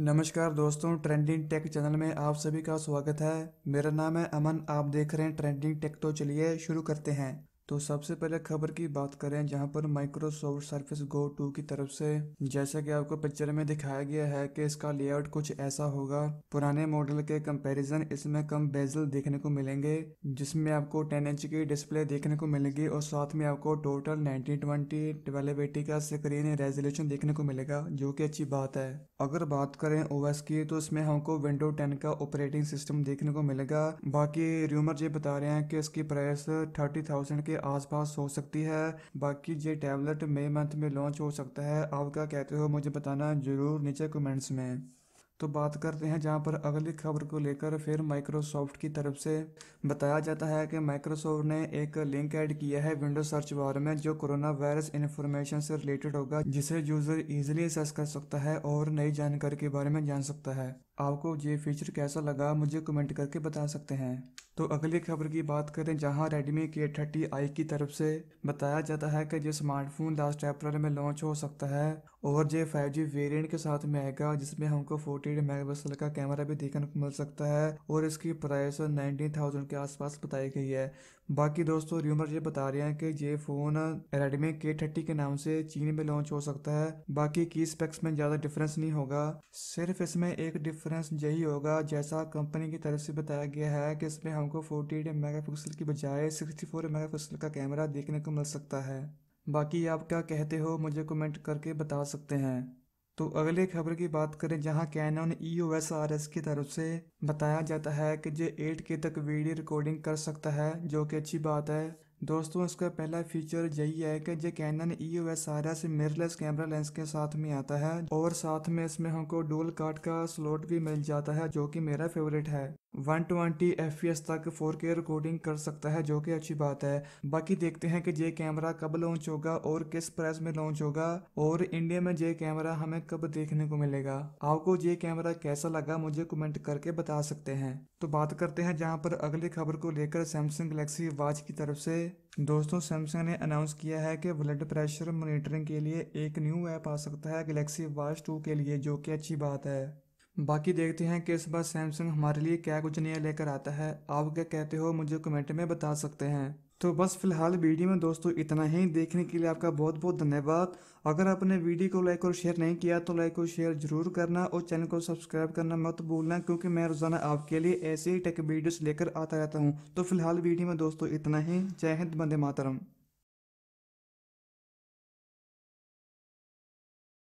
नमस्कार दोस्तों trending take channel में आप सभी का स्वागत है मेरा नाम है अमन आप देख रहे हैं ट्रेंडिंग टेक तो चलिए शुरू करते हैं तो सबसे पहले खबर की बात करें जहां पर माइक्रोसॉफ्ट सर्फिस गो टू की तरफ से जैसा कि आपको पिक्चर में दिखाया गया है कि इसका लेआउट कुछ ऐसा होगा पुराने मॉडल के कंपैरिजन इसमें कम बेजल देखने को मिलेंगे जिसमें आपको टेन इंच की डिस्प्ले देखने को मिलेगी और साथ में आपको total nineteen twenty twelve eighty का स्क्रीन रेजोल्यूशन देखने को मिलेगा जो की अच्छी बात है अगर बात करें ओवेस की तो इसमें हमको विंडो टेन का ऑपरेटिंग सिस्टम देखने को मिलेगा बाकी र्यूमर ये बता रहे हैं कि इसकी प्राइस थर्टी थाउजेंड के आसपास हो सकती है बाकी ये टैबलेट मई मंथ में लॉन्च हो सकता है आप क्या कहते हो मुझे बताना ज़रूर नीचे कमेंट्स में तो बात करते हैं जहाँ पर अगली खबर को लेकर फिर माइक्रोसॉफ्ट की तरफ से बताया जाता है कि माइक्रोसॉफ्ट ने एक लिंक ऐड किया है विंडो सर्च बार में जो कोरोना वायरस इन्फॉर्मेशन से रिलेटेड होगा जिसे यूज़र इजीली एक्सेस कर सकता है और नई जानकारी के बारे में जान सकता है आपको ये फीचर कैसा लगा मुझे कमेंट करके बता सकते हैं तो अगली खबर की बात करें जहां Redmi K30i की तरफ से बताया जाता है कि ये स्मार्टफोन लास्ट अप्रैल में लॉन्च हो सकता है और ये 5G वेरिएंट के साथ में आएगा जिसमें हमको 48 मेगापिक्सल का कैमरा भी देखने को मिल सकता है और इसकी प्राइस 19,000 के आसपास बताई गई है बाकी दोस्तों र्यूमर ये बता रहे हैं कि ये फ़ोन Redmi K30 के नाम से चीन में लॉन्च हो सकता है बाकी की स्पेक्स में ज़्यादा डिफरेंस नहीं होगा सिर्फ इसमें एक डिफ डिफरेंस यही होगा जैसा कंपनी की तरफ से बताया गया है कि इसमें हमको 48 मेगापिक्सल की बजाय 64 मेगापिक्सल का कैमरा देखने को मिल सकता है बाकी आप क्या कहते हो मुझे कमेंट करके बता सकते हैं तो अगले खबर की बात करें जहां Canon E O S R S की तरफ से बताया जाता है कि जो एट के तक वीडियो रिकॉर्डिंग कर सकता है जो कि अच्छी बात है दोस्तों इसका पहला फीचर यही है कि ये Canon E O S R S mirrorless camera lens के साथ में आता है और साथ में इसमें हमको डोल काट का स्लॉट भी मिल जाता है जो कि मेरा फेवरेट है वन ट्वेंटी एफ तक फोर के रिकॉर्डिंग कर सकता है जो कि अच्छी बात है बाकी देखते हैं कि ये कैमरा कब लॉन्च होगा और किस प्राइस में लॉन्च होगा और इंडिया में ये कैमरा हमें कब देखने को मिलेगा आपको ये कैमरा कैसा लगा मुझे कमेंट करके बता सकते हैं तो बात करते हैं जहाँ पर अगली खबर को लेकर सैमसंग गलेक्सी वॉच की तरफ से दोस्तों सैमसंग ने अनाउंस किया है कि ब्लड प्रेशर मॉनिटरिंग के लिए एक न्यू ऐप आ सकता है गलेक्सी वॉच टू के लिए जो कि अच्छी बात है बाकी देखते हैं कि इस बार सैमसंग हमारे लिए क्या कुछ नया लेकर आता है आप क्या कहते हो मुझे कमेंट में बता सकते हैं तो बस फिलहाल वीडियो में दोस्तों इतना ही देखने के लिए आपका बहुत बहुत धन्यवाद अगर आपने वीडियो को लाइक और शेयर नहीं किया तो लाइक और शेयर जरूर करना और चैनल को सब्सक्राइब करना मत भूलना क्योंकि मैं रोजाना आपके लिए ऐसे ही टेक वीडियोस लेकर आता रहता हूँ तो फिलहाल वीडियो में दोस्तों इतना ही जय हिंद बंदे मातरम